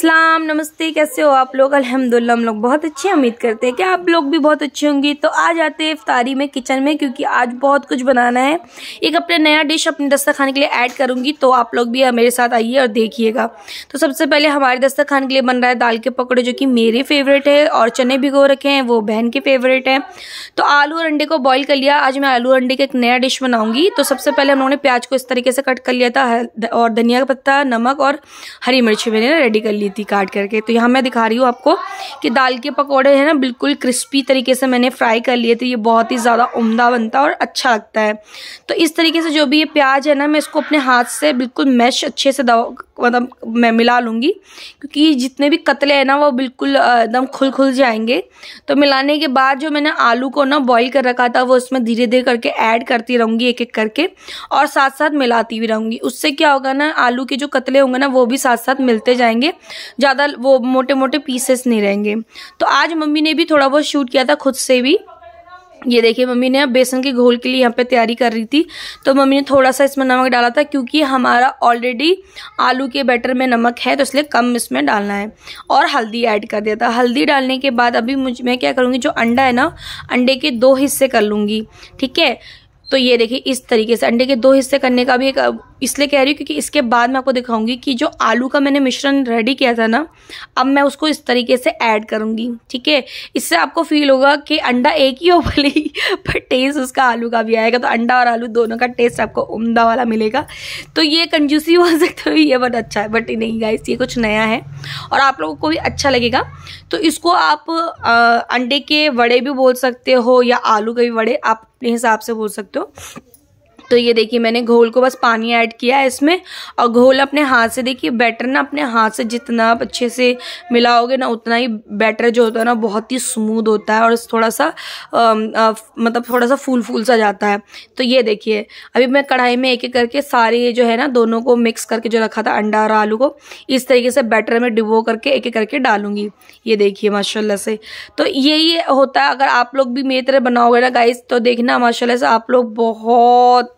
सलाम नमस्ते कैसे हो आप लोग अल्हम्दुलिल्लाह हम लोग बहुत अच्छे उम्मीद करते हैं कि आप लोग भी बहुत अच्छे होंगे तो आज आते हैं इफ्तारी में किचन में क्योंकि आज बहुत कुछ बनाना है एक अपने नया डिश अपने दस्तर के लिए ऐड करूँगी तो आप लोग भी मेरे साथ आइए और देखिएगा तो सबसे पहले हमारे दस्तरखान के लिए बन रहा है दाल के पकौड़े जो कि मेरे फेवरेट है और चने भिगो रखे हैं वो बहन के फेवरेट हैं तो आलू और अंडे को बॉयल कर लिया आज मैं आलू और अंडे का एक नया डिश बनाऊँगी तो सबसे पहले हम लोगों ने प्याज को इस तरीके से कट कर लिया था और धनिया का पत्ता नमक और हरी मिर्च मैंने रेडी कर ली दी थी काट करके तो यहाँ मैं दिखा रही हूँ आपको कि दाल के पकौड़े हैं ना बिल्कुल क्रिस्पी तरीके से मैंने फ्राई कर लिए थे ये बहुत ही ज़्यादा उम्दा बनता है और अच्छा लगता है तो इस तरीके से जो भी ये प्याज है ना मैं इसको अपने हाथ से बिल्कुल मैश अच्छे से दवा मतलब मैं मिला लूँगी क्योंकि जितने भी कतले हैं ना वो बिल्कुल एकदम खुल खुल जाएंगे तो मिलाने के बाद जो मैंने आलू को ना बॉईल कर रखा था वो उसमें धीरे धीरे करके ऐड करती रहूँगी एक एक करके और साथ साथ मिलाती भी रहूँगी उससे क्या होगा ना आलू के जो कतले होंगे ना वो भी साथ साथ मिलते जाएंगे ज़्यादा वो मोटे मोटे पीसेस नहीं रहेंगे तो आज मम्मी ने भी थोड़ा बहुत शूट किया था खुद से भी ये देखिए मम्मी ने अब बेसन के घोल के लिए यहाँ पे तैयारी कर रही थी तो मम्मी ने थोड़ा सा इसमें नमक डाला था क्योंकि हमारा ऑलरेडी आलू के बैटर में नमक है तो इसलिए कम इसमें डालना है और हल्दी ऐड कर दिया था हल्दी डालने के बाद अभी मुझ मैं क्या करूँगी जो अंडा है ना अंडे के दो हिस्से कर लूँगी ठीक है तो ये देखिए इस तरीके से अंडे के दो हिस्से करने का भी एक इसलिए कह रही हूँ क्योंकि इसके बाद मैं आपको दिखाऊंगी कि जो आलू का मैंने मिश्रण रेडी किया था ना अब मैं उसको इस तरीके से ऐड करूँगी ठीक है इससे आपको फील होगा कि अंडा एक ही हो भले ही पर टेस्ट उसका आलू का भी आएगा तो अंडा और आलू दोनों का टेस्ट आपको उमदा वाला मिलेगा तो ये कंजूसी हो सकता है ये बट अच्छा है बट नहीं गाइस ये कुछ नया है और आप लोगों को भी अच्छा लगेगा तो इसको आप अंडे के वड़े भी बोल सकते हो या आलू के भी वड़े आप अपने हिसाब से बोल सकते हो तो ये देखिए मैंने घोल को बस पानी ऐड किया है इसमें और घोल अपने हाथ से देखिए बैटर ना अपने हाथ से जितना आप अच्छे से मिलाओगे ना उतना ही बैटर जो होता है ना बहुत ही स्मूद होता है और थोड़ा सा आ, आ, मतलब थोड़ा सा फूल फूल सा जाता है तो ये देखिए अभी मैं कढ़ाई में एक एक करके सारे जो है ना दोनों को मिक्स करके जो रखा था अंडा और आलू को इस तरीके से बैटर में डिबो करके एक एक करके डालूंगी ये देखिए माशाला से तो यही होता है अगर आप लोग भी मेरी तरह बनाओगे ना गाइस तो देखना माशाला से आप लोग बहुत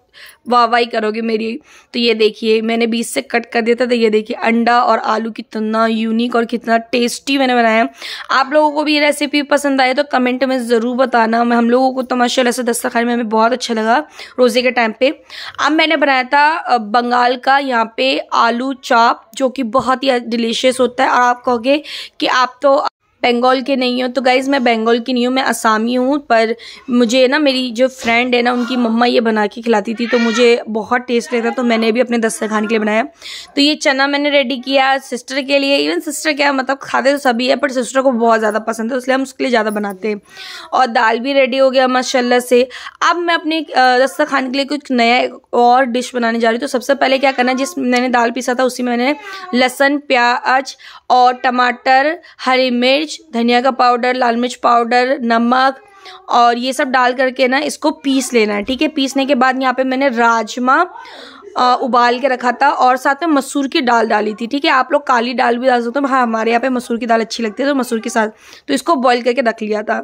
वाह वाह करोगे मेरी तो ये देखिए मैंने बीच से कट कर दिया था तो ये देखिए अंडा और आलू कितना यूनिक और कितना टेस्टी मैंने बनाया आप लोगों को भी ये रेसिपी पसंद आए तो कमेंट में ज़रूर बताना मैं हम लोगों को तो माशाला से दस्तरखान में हमें बहुत अच्छा लगा रोज़े के टाइम पे अब मैंने बनाया था बंगाल का यहाँ पे आलू चाप जो कि बहुत ही डिलीशियस होता है और आप कहोगे कि आप तो बंगाल के नहीं हो तो गाइज़ मैं बंगाल की नहीं हूँ मैं असामी हूँ पर मुझे ना मेरी जो फ्रेंड है ना उनकी मम्मा ये बना के खिलाती थी तो मुझे बहुत टेस्ट रहता तो मैंने भी अपने दस्तरखान के लिए बनाया तो ये चना मैंने रेडी किया सिस्टर के लिए इवन सिस्टर क्या मतलब खाते तो सभी है पर सिस्टर को बहुत ज़्यादा पसंद है इसलिए हम उसके लिए ज़्यादा बनाते हैं और दाल भी रेडी हो गया माशाला से अब मैं अपने दस्तरखान के लिए कुछ नया और डिश बनाने जा रही हूँ तो सबसे पहले क्या करना जिस मैंने दाल पीसा था उसी में मैंने लहसुन प्याज और टमाटर हरी मिर्च मिर्च धनिया का पाउडर लाल मिर्च पाउडर नमक और ये सब डाल करके ना इसको पीस लेना है ठीक है पीसने के बाद यहाँ पे मैंने राजमा उबाल के रखा था और साथ में मसूर की दाल डाली थी ठीक है आप लोग काली दाल भी डाल सकते हो हाँ हमारे यहाँ पे मसूर की दाल अच्छी लगती है तो मसूर के साथ तो इसको बॉईल करके रख लिया था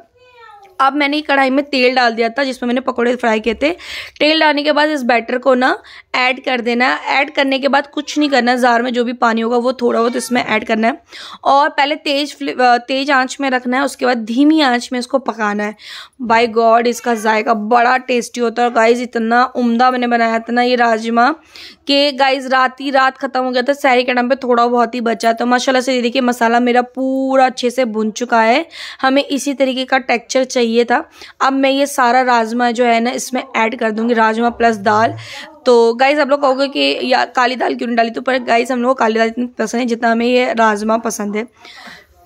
अब मैंने कढ़ाई में तेल डाल दिया था जिसमें मैंने पकौड़े फ्राई किए थे तेल डालने के बाद इस बैटर को ना ऐड कर देना है ऐड करने के बाद कुछ नहीं करना जार में जो भी पानी होगा वो थोड़ा बहुत इसमें ऐड करना है और पहले तेज तेज आँच में रखना है उसके बाद धीमी आँच में इसको पकाना है बाई गॉड इसका जायका बड़ा टेस्टी होता है और गाइज इतना उमदा मैंने बनाया था ना ये राजमा कि गाइज रात ही रात ख़त्म हो गया था सारी के नाम पे थोड़ा बहुत ही बचा तो माशाल्लाह से देखिए मसाला मेरा पूरा अच्छे से भुन चुका है हमें इसी तरीके का टेक्चर चाहिए था अब मैं ये सारा राजमा जो है ना इसमें ऐड कर दूँगी राजमा प्लस दाल तो गाइज़ आप लोग कहोगे कि या काली दाल क्यों नहीं डाली तो पर गाइज़ हम लोग को काली दाल इतनी पसंद है जितना हमें ये राजमा पसंद है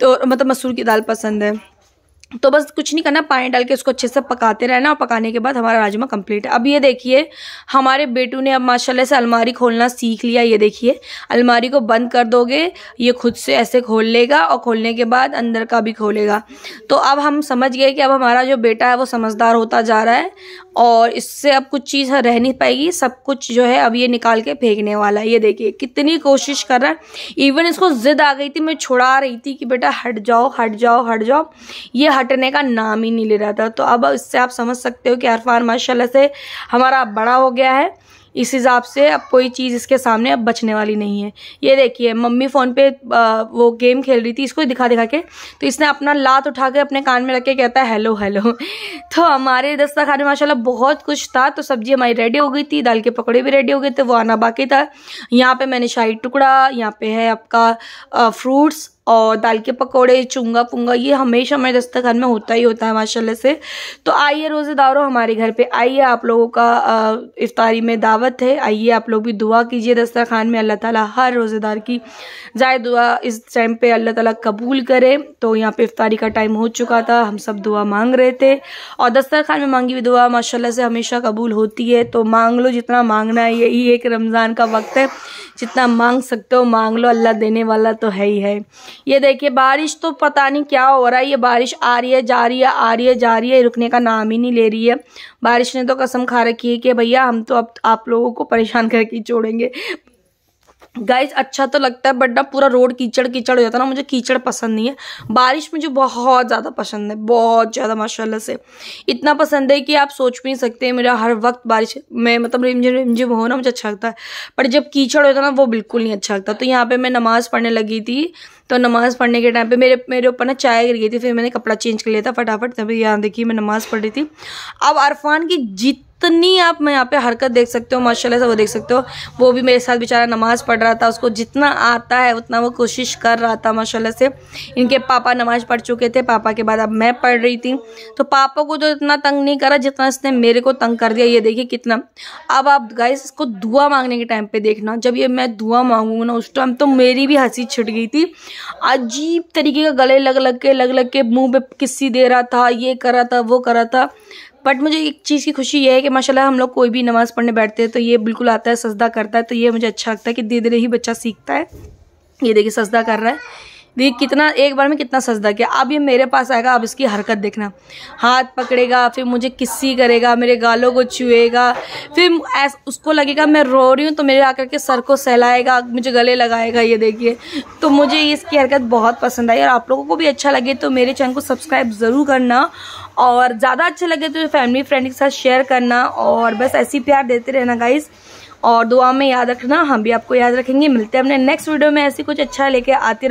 तो मतलब मसूर की दाल पसंद है तो बस कुछ नहीं करना पानी डाल के उसको अच्छे से पकाते रहना और पकाने के बाद हमारा राजमा कंप्लीट है अब ये देखिए हमारे बेटू ने अब माशाल्लाह से अलमारी खोलना सीख लिया ये देखिए अलमारी को बंद कर दोगे ये खुद से ऐसे खोल लेगा और खोलने के बाद अंदर का भी खोलेगा तो अब हम समझ गए कि अब हमारा जो बेटा है वो समझदार होता जा रहा है और इससे अब कुछ चीज़ रह नहीं पाएगी सब कुछ जो है अब ये निकाल के फेंकने वाला है ये देखिए कितनी कोशिश कर रहा है इवन इसको ज़िद आ गई थी मैं छुड़ा रही थी कि बेटा हट जाओ हट जाओ हट जाओ ये हटने का नाम ही नहीं ले रहा था तो अब इससे आप समझ सकते हो कि अरफान माशाला से हमारा बड़ा हो गया है इस हिसाब से अब कोई चीज़ इसके सामने अब बचने वाली नहीं है ये देखिए मम्मी फ़ोन पे वो गेम खेल रही थी इसको दिखा दिखा के तो इसने अपना लात उठा के अपने कान में रख के कहता है हेलो हेलो तो हमारे दस्ता खाने माशाल्लाह बहुत कुछ था तो सब्जी हमारी रेडी हो गई थी दाल के पकौड़े भी रेडी हो गए थे वो आना बाकी था यहाँ पर मैंने शाही टुकड़ा यहाँ पर है आपका फ्रूट्स और दाल के पकोड़े चुंगा पुंगा ये हमेशा हमारे दस्तरखान में होता ही होता है माशाल्लाह से तो आइए रोज़ेदारों हमारे घर पे आइए आप लोगों का इफ्तारी में दावत है आइए आप लोग भी दुआ कीजिए दस्तरखान में अल्लाह ताला हर रोज़ेदार की जाए दुआ इस टाइम पे अल्लाह ताला कबूल करे तो यहाँ पे इफ्तारी का टाइम हो चुका था हम सब दुआ मांग रहे थे और दस्तरखान में मांगी हुई दुआ माशाला से हमेशा कबूल होती है तो मांग लो जितना मांगना है यही एक रमज़ान का वक्त है जितना मांग सकते हो मांग लो अल्लाह देने वाला तो है ही है ये देखिए बारिश तो पता नहीं क्या हो रहा है ये बारिश आ रही है जा रही है आ रही है जा रही है रुकने का नाम ही नहीं ले रही है बारिश ने तो कसम खा रखी है कि भैया हम तो अब आप लोगों को परेशान करके छोड़ेंगे गाइस अच्छा तो लगता है बट ना पूरा रोड कीचड़ कीचड़ हो जाता है ना मुझे कीचड़ पसंद नहीं है बारिश मुझे बहुत ज़्यादा पसंद है बहुत ज़्यादा माशाल्लाह से इतना पसंद है कि आप सोच भी नहीं सकते मेरा हर वक्त बारिश में मतलब रिमझिम रिमझिम हो ना मुझे अच्छा लगता है पर जब कीचड़ होता जाता ना वो बिल्कुल नहीं अच्छा लगता तो यहाँ पर मैं नमाज़ पढ़ने लगी थी तो नमाज़ पढ़ने के टाइम पे मेरे मेरे ऊपर ना चाय गिर गई थी फिर मैंने कपड़ा चेंज कर लिया था फटाफट तभी यहाँ देखिए मैं नमाज़ पढ़ रही थी अब अरफान की जीत इतनी आप मैं यहाँ पे हरकत देख सकते हो माशाल्लाह से वो देख सकते हो वो भी मेरे साथ बेचारा नमाज़ पढ़ रहा था उसको जितना आता है उतना वो कोशिश कर रहा था माशाल्लाह से इनके पापा नमाज़ पढ़ चुके थे पापा के बाद अब मैं पढ़ रही थी तो पापा को तो इतना तंग नहीं करा जितना इसने मेरे को तंग कर दिया ये देखिए कितना अब आप गाय इसको दुआ मांगने के टाइम पर देखना जब ये मैं दुआ मांगूंगा ना उस टाइम तो मेरी भी हंसी छिट गई थी अजीब तरीके का गले लग लग के लग लग के मुँह पे किस्सी दे रहा था ये कर रहा था वो कर रहा था बट मुझे एक चीज़ की खुशी यह है कि माशाल्लाह हम लोग कोई भी नमाज़ पढ़ने बैठते हैं तो ये बिल्कुल आता है सजदा करता है तो ये मुझे अच्छा लगता है कि धीरे धीरे ही बच्चा सीखता है ये देखिए सजदा कर रहा है देखिए कितना एक बार में कितना सजदा किया अब ये मेरे पास आएगा अब इसकी हरकत देखना हाथ पकड़ेगा फिर मुझे किस्सी करेगा मेरे गालों को छुएगा फिर ऐस उसको लगेगा मैं रो रही हूँ तो मेरे आकर के सर को सहलाएगा मुझे गले लगाएगा ये देखिए तो मुझे इसकी हरकत बहुत पसंद आई और आप लोगों को भी अच्छा लगे तो मेरे चैनल को सब्सक्राइब ज़रूर करना और ज़्यादा अच्छा लगे तो फैमिली फ्रेंड के साथ शेयर करना और बस ऐसी प्यार देते रहना गाइज़ और दुआ में याद रखना हम भी आपको याद रखेंगे मिलते हैं अपने नेक्स्ट वीडियो में ऐसी कुछ अच्छा लेके आते